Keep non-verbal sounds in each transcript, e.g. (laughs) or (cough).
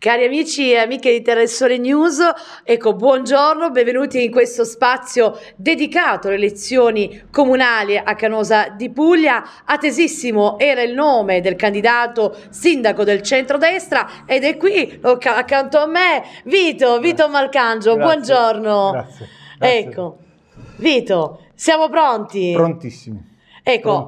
Cari amici e amiche di Terressore News, ecco, buongiorno, benvenuti in questo spazio dedicato alle elezioni comunali a Canosa di Puglia. Attesissimo era il nome del candidato sindaco del centrodestra ed è qui accanto a me Vito, Vito Malcangio, Grazie. buongiorno. Grazie. Grazie. Ecco, Vito, siamo pronti? Prontissimi. Ecco,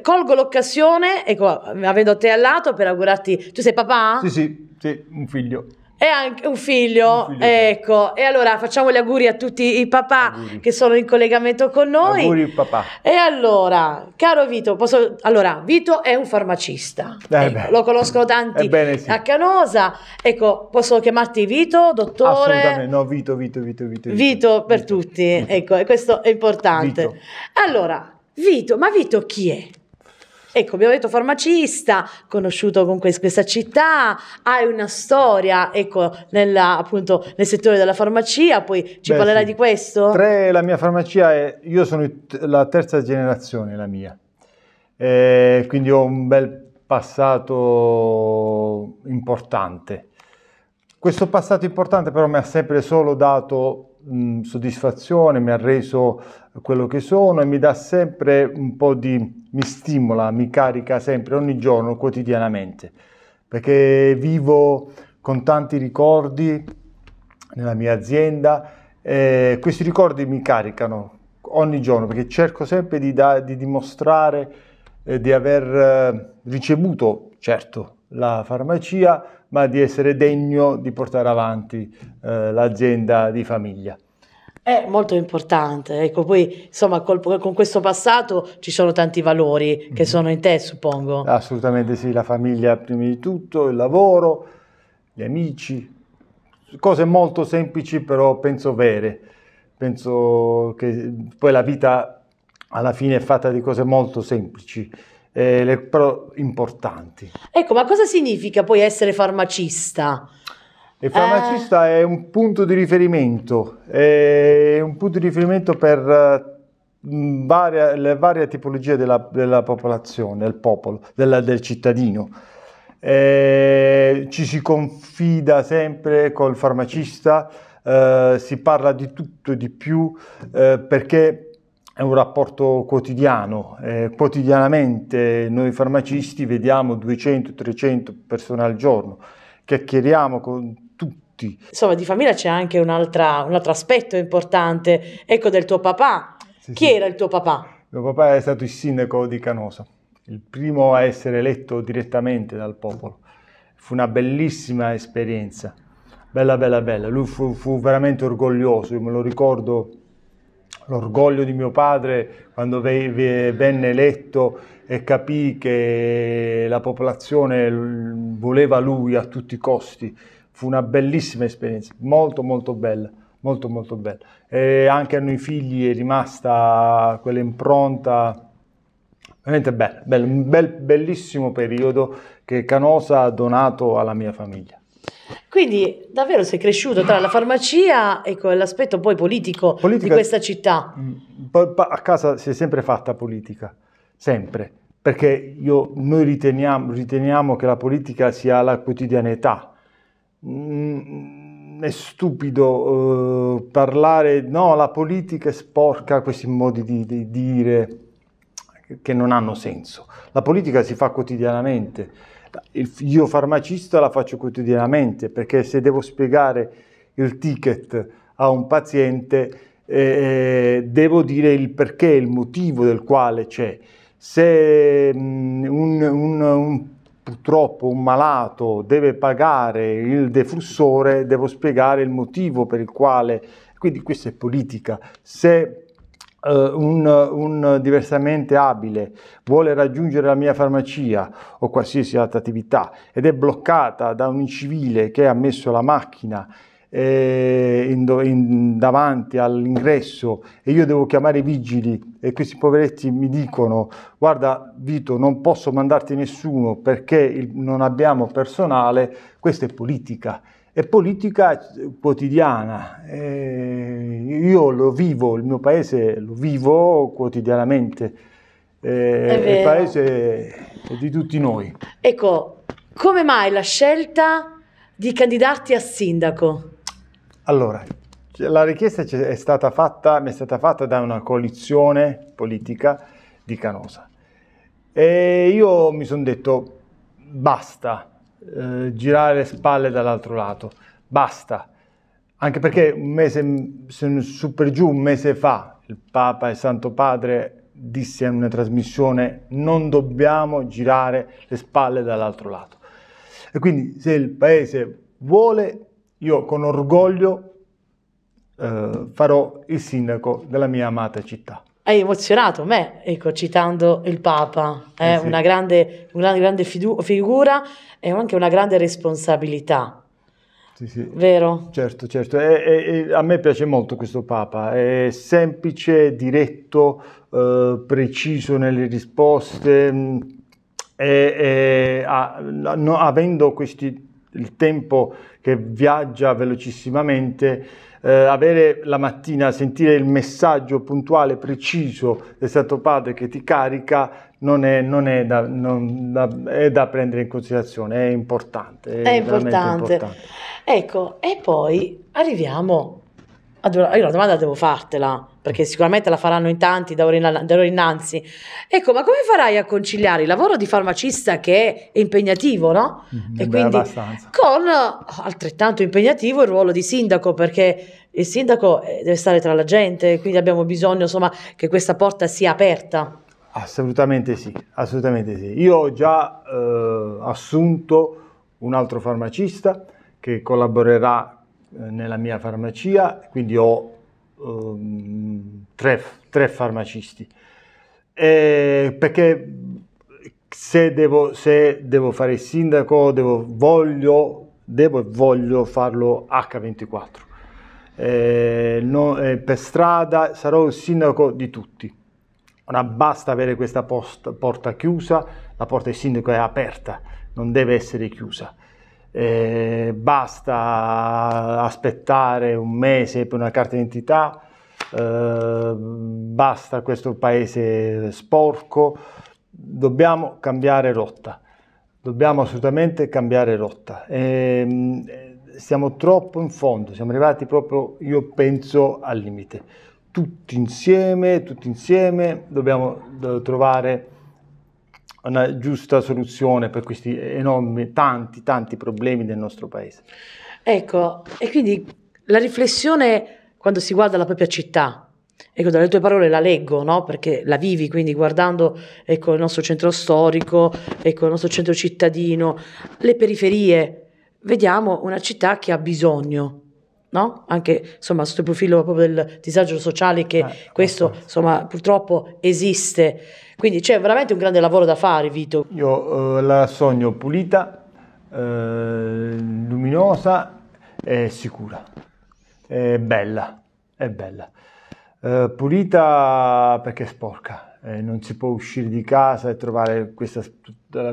colgo l'occasione, ecco, avendo te al lato, per augurarti... Tu sei papà? Sì, sì. Sì, un figlio. E anche un figlio, un figlio ecco. Sì. E allora facciamo gli auguri a tutti i papà auguri. che sono in collegamento con noi. Auguri papà. E allora, caro Vito, posso... allora, Vito è un farmacista, eh ecco, lo conoscono tanti Ebbene, sì. a Canosa. Ecco, posso chiamarti Vito, dottore? Assolutamente, no, Vito, Vito, Vito, Vito. Vito, Vito per Vito. tutti, ecco, e questo è importante. Allora, Vito, ma Vito chi è? Ecco, abbiamo detto farmacista, conosciuto con questa città, hai una storia, ecco, nella, appunto, nel settore della farmacia, poi ci Beh, parlerai sì. di questo? Tre, la mia farmacia è, io sono la terza generazione, la mia, eh, quindi ho un bel passato importante. Questo passato importante però mi ha sempre solo dato mh, soddisfazione, mi ha reso quello che sono e mi dà sempre un po' di mi stimola, mi carica sempre, ogni giorno, quotidianamente, perché vivo con tanti ricordi nella mia azienda e questi ricordi mi caricano ogni giorno perché cerco sempre di, da, di dimostrare eh, di aver eh, ricevuto, certo, la farmacia, ma di essere degno di portare avanti eh, l'azienda di famiglia. È molto importante, ecco, poi insomma col, con questo passato ci sono tanti valori che mhm. sono in te, suppongo. Assolutamente sì, la famiglia prima di tutto, il lavoro, gli amici, cose molto semplici però penso vere, penso che poi la vita alla fine è fatta di cose molto semplici. Eh, le, però importanti. Ecco, ma cosa significa poi essere farmacista? Il farmacista eh. è un punto di riferimento, è un punto di riferimento per eh, varia, le varie tipologie della, della popolazione, del popolo, della, del cittadino. Eh, ci si confida sempre col farmacista, eh, si parla di tutto e di più eh, perché è un rapporto quotidiano. Eh, quotidianamente noi farmacisti vediamo 200-300 persone al giorno, chiacchieriamo con tutti. Insomma, di famiglia c'è anche un altro aspetto importante, ecco del tuo papà. Sì, Chi sì. era il tuo papà? Il mio papà è stato il sindaco di Canosa, il primo a essere eletto direttamente dal popolo. Fu una bellissima esperienza, bella, bella, bella. Lui fu, fu veramente orgoglioso, io me lo ricordo l'orgoglio di mio padre quando venne eletto e capì che la popolazione voleva lui a tutti i costi. Fu una bellissima esperienza, molto molto bella, molto molto bella. E anche a noi figli è rimasta quell'impronta veramente bella, bella, un bel, bellissimo periodo che Canosa ha donato alla mia famiglia. Quindi davvero sei cresciuto tra la farmacia e l'aspetto poi politico politica, di questa città. Mm, a casa si è sempre fatta politica, sempre, perché io, noi riteniamo, riteniamo che la politica sia la quotidianità Mm, è stupido eh, parlare, no, la politica è sporca, questi modi di, di, dire che non hanno senso. La politica si fa quotidianamente, io farmacista la faccio quotidianamente perché se devo spiegare il ticket a un paziente eh, eh devo dire il perché, il motivo del quale c'è. Se mm, un, un, un purtroppo un malato deve pagare il defussore, devo spiegare il motivo per il quale, quindi questa è politica. Se Uh, un, un, diversamente abile vuole raggiungere la mia farmacia o qualsiasi altra attività ed è bloccata da un incivile che ha messo la macchina eh, in, in, davanti all'ingresso e io devo chiamare i vigili e questi poveretti mi dicono guarda Vito non posso mandarti nessuno perché il, non abbiamo personale, questa è politica è politica eh, quotidiana. Eh, io lo vivo, il mio paese lo vivo quotidianamente. Eh, il paese è di tutti noi. Ecco, come mai la scelta di candidarti a sindaco? Allora, cioè, la richiesta è stata fatta, mi è stata fatta da una coalizione politica di Canosa. E io mi sono detto, basta eh, girare le spalle dall'altro lato, basta. Anche perché un mese, su per giù un mese fa, il Papa e il Santo Padre disse in una trasmissione, non dobbiamo girare le spalle dall'altro lato. E quindi se il Paese vuole io con orgoglio eh, farò il sindaco della mia amata città. Hai emozionato me, ecco, citando il Papa, è eh, eh, sì. una grande, una grande figura e anche una grande responsabilità. Sì, sì. Vero? Certo, certo. E, e, a me piace molto questo Papa, è semplice, diretto, eh, preciso nelle risposte, mm, e, e, a, no, avendo questi il tempo che viaggia velocissimamente, eh, avere la mattina, sentire il messaggio puntuale, preciso del Santo Padre che ti carica, non è, non è, da, non da, è da, prendere in considerazione, è importante. È, è importante. importante. Ecco, e poi arriviamo allora, ah, io la domanda devo fartela, perché sicuramente la faranno in tanti da ora, in, da ora innanzi. Ecco, ma come farai a conciliare il lavoro di farmacista che è impegnativo, no? Mm, e quindi abbastanza. con oh, altrettanto impegnativo il ruolo di sindaco, perché il sindaco eh, deve stare tra la gente, quindi abbiamo bisogno, insomma, che questa porta sia aperta. Assolutamente sì, assolutamente sì. Io ho già eh, assunto un altro farmacista che collaborerà eh, nella mia farmacia, quindi ho um, tre, tre, farmacisti. E perché se devo, se devo, fare il sindaco, devo, voglio, devo e voglio farlo H24. E non, per strada sarò il sindaco di tutti. Non basta avere questa posta, porta chiusa, la porta del sindaco è aperta, non deve essere chiusa eh, basta aspettare un mese per una carta d'identità, eh, basta questo paese sporco, dobbiamo cambiare rotta, dobbiamo assolutamente cambiare rotta. E, ehm, siamo troppo in fondo, siamo arrivati proprio, io penso, al limite. Tutti insieme, tutti insieme dobbiamo eh, trovare una giusta soluzione per questi enormi, tanti, tanti problemi del nostro paese. Ecco, e quindi la riflessione quando si guarda la propria città, Ecco, dalle tue parole la leggo, no? Perché la vivi, quindi guardando ecco, il nostro centro storico, ecco, il nostro centro cittadino, le periferie, vediamo una città che ha bisogno. No? Anche insomma, sotto il profilo proprio del disagio sociale, che eh, questo insomma, purtroppo esiste. Quindi c'è veramente un grande lavoro da fare, Vito. Io eh, la sogno pulita, eh, luminosa e sicura. È bella, è bella. Eh, pulita perché è sporca, eh, non si può uscire di casa e trovare questa,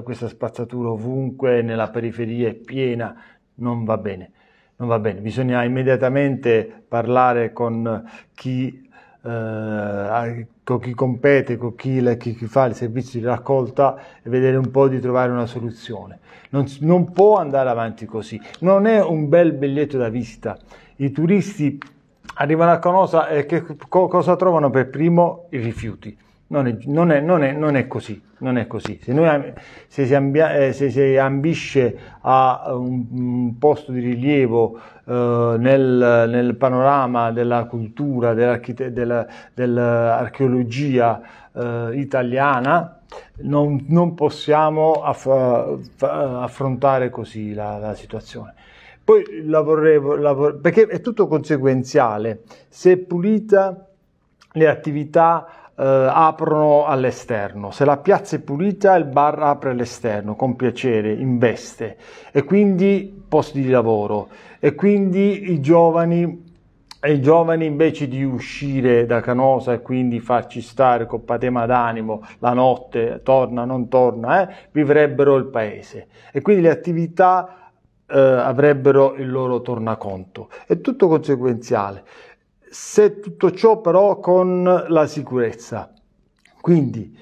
questa spazzatura ovunque, nella periferia è piena, non va bene non va bene, bisogna immediatamente parlare con chi eh, con chi compete, con chi, chi, chi, fa il servizio di raccolta e vedere un po' di trovare una soluzione. Non, non può andare avanti così, non è un bel biglietto da vista. I turisti arrivano a Canosa e che, co, cosa trovano per primo? I rifiuti non è, non, è, non, è, non è, così, non è così. Se, noi, se, si, ambia, eh, se si, ambisce a un, un posto di rilievo eh, nel, nel, panorama della cultura, dell'archeologia dell eh, italiana, non, non possiamo aff affrontare così la, la situazione. Poi lavoreremo, lavore, perché è tutto conseguenziale, se pulita le attività eh, aprono all'esterno. Se la piazza è pulita, il bar apre all'esterno con piacere, investe e quindi posti di lavoro e quindi i giovani e i giovani invece di uscire da Canosa e quindi farci stare con patema d'animo la notte, torna, non torna, eh, vivrebbero il paese e quindi le attività eh, avrebbero il loro tornaconto. È tutto conseguenziale se tutto ciò però con la sicurezza. Quindi,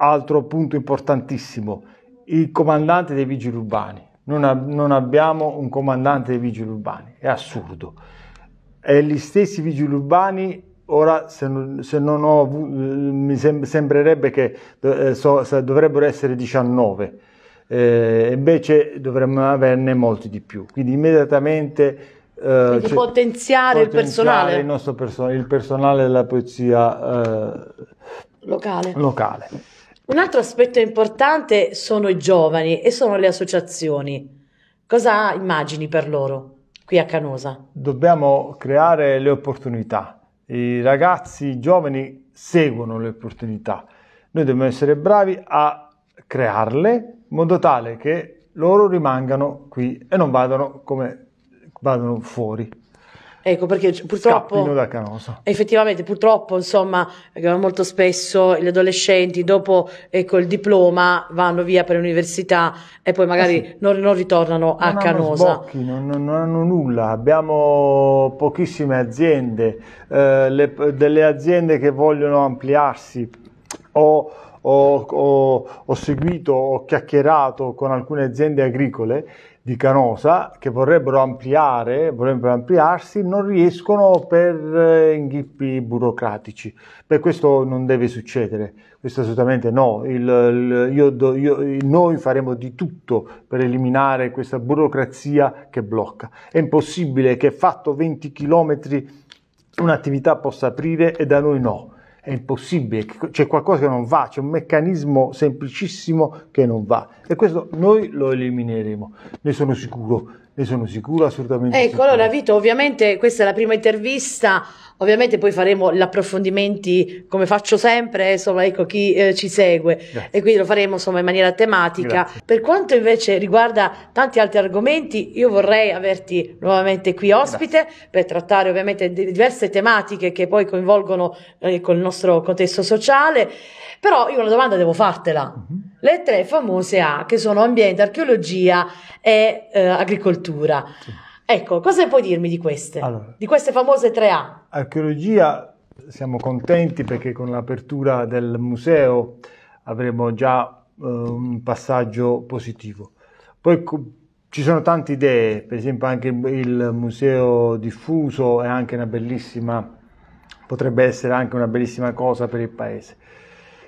altro punto importantissimo, il comandante dei vigili urbani. Non, ab- non abbiamo un comandante dei vigili urbani, è assurdo. E gli stessi vigili urbani ora se non, se non ho, eh, mi sem- sembrerebbe che eh, so, dovrebbero essere 19 eh, invece dovremmo averne molti di più quindi immediatamente quindi cioè, eh, potenziare, potenziare, il personale. Il nostro personale, il personale della polizia eh, locale. locale. Un altro aspetto importante sono i giovani e sono le associazioni. Cosa immagini per loro qui a Canosa? Dobbiamo creare le opportunità. I ragazzi i giovani seguono le opportunità. Noi dobbiamo essere bravi a crearle in modo tale che loro rimangano qui e non vadano come vadano fuori. Ecco perché purtroppo. da Canosa. Effettivamente, purtroppo, insomma, eh, molto spesso gli adolescenti dopo ecco, eh, il diploma vanno via per l'università e poi magari eh sì. non, non, ritornano non a Canosa. Sbocchi, non, non, hanno nulla. Abbiamo pochissime aziende, eh, le, delle aziende che vogliono ampliarsi o. Ho, ho, ho, seguito, ho chiacchierato con alcune aziende agricole di Canosa che vorrebbero ampliare, vorrebbero ampliarsi, non riescono per eh, inghippi burocratici. Beh, questo non deve succedere, questo assolutamente no. Il, il, io, io, noi faremo di tutto per eliminare questa burocrazia che blocca. È impossibile che fatto 20 km un'attività possa aprire e da noi no è impossibile, c'è qualcosa che non va, c'è un meccanismo semplicissimo che non va e questo noi lo elimineremo, ne sono sicuro, ne sono sicuro assolutamente. Ecco, sicuro. allora Vito, ovviamente questa è la prima intervista Ovviamente poi faremo gli approfondimenti come faccio sempre, insomma, ecco chi eh, ci segue Grazie. e quindi lo faremo insomma in maniera tematica. Grazie. Per quanto invece riguarda tanti altri argomenti, io vorrei averti nuovamente qui ospite Grazie. per trattare ovviamente diverse tematiche che poi coinvolgono eh, con ecco, il nostro contesto sociale, però io una domanda devo fartela. Mm-hmm. Le tre famose A che sono ambiente, archeologia e eh, agricoltura. Sì. Ecco, cosa puoi dirmi di queste? Allora, di queste famose 3A? Archeologia, siamo contenti perché con l'apertura del museo avremo già eh, un passaggio positivo. Poi ci sono tante idee, per esempio anche il museo diffuso è anche una bellissima, potrebbe essere anche una bellissima cosa per il paese.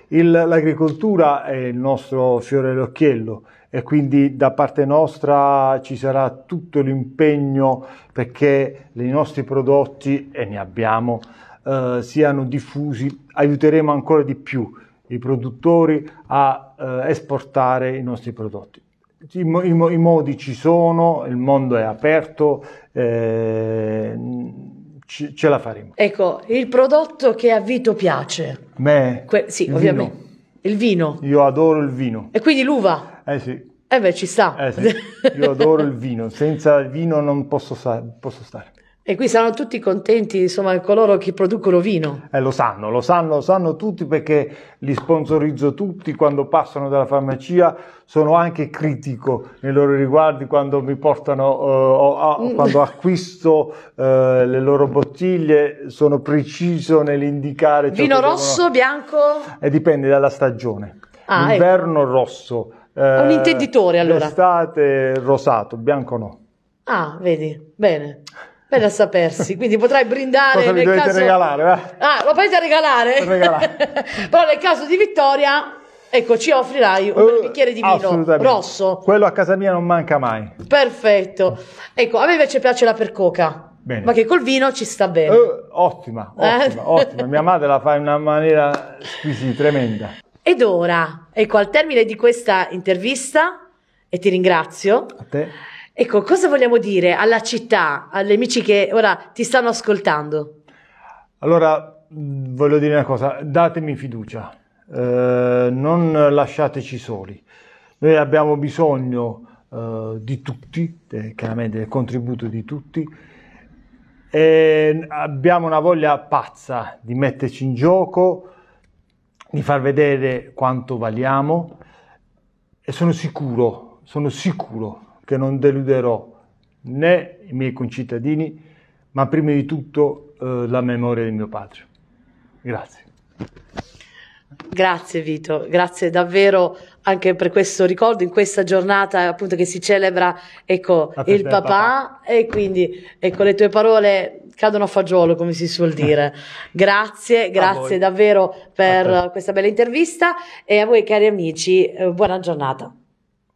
l'agricoltura è il nostro fiore all'occhiello e quindi da parte nostra ci sarà tutto l'impegno perché i nostri prodotti, e ne abbiamo, eh, siano diffusi, aiuteremo ancora di più i produttori a eh, esportare i nostri prodotti. I, i, I, modi ci sono, il mondo è aperto, eh, ce, la faremo. Ecco, il prodotto che a Vito piace. Beh, que- sì, ovviamente. Vino. Il vino. Io adoro il vino. E quindi l'uva. Eh sì. Eh beh, ci sta. Eh sì. Io adoro il vino, senza il vino non posso, posso stare. E qui saranno tutti contenti, insomma, coloro che producono vino. Eh, lo sanno, lo sanno, lo sanno tutti perché li sponsorizzo tutti quando passano dalla farmacia. Sono anche critico nei loro riguardi quando mi portano, eh, a, mm. quando acquisto eh, le loro bottiglie. Sono preciso nell'indicare. Vino rosso, devono... bianco? E eh, dipende dalla stagione. Ah, ecco. Inverno ecco. rosso. Eh, un intenditore eh, allora. Estate rosato, bianco no. Ah, vedi, bene. Beh, da sapersi, quindi potrai brindare. Cosa nel dovete caso... regalare? Va? Ah, lo potete regalare? regalare. (laughs) Però nel caso di vittoria, ecco, ci offrirai un uh, bicchiere di vino rosso. Quello a casa mia non manca mai. Perfetto. Ecco, a me invece piace la percoca. Bene. Ma che col vino ci sta bene. Uh, ottima, eh? ottima, eh? ottima. Mia madre la fa in una maniera squisita, tremenda. Ed ora, ecco, al termine di questa intervista, e ti ringrazio. A te Ecco, cosa vogliamo dire alla città, agli amici che ora ti stanno ascoltando? Allora, voglio dire una cosa, datemi fiducia, eh, non lasciateci soli. Noi abbiamo bisogno eh, di tutti, eh, chiaramente del contributo di tutti, e abbiamo una voglia pazza di metterci in gioco, di far vedere quanto valiamo e sono sicuro, sono sicuro che non deluderò né i miei concittadini, ma prima di tutto eh, la memoria di mio padre. Grazie. Grazie Vito, grazie davvero anche per questo ricordo in questa giornata appunto che si celebra ecco, il papà, papà, e quindi ecco le tue parole cadono a fagiolo come si suol dire. grazie, grazie davvero per questa bella intervista e a voi cari amici eh, buona giornata.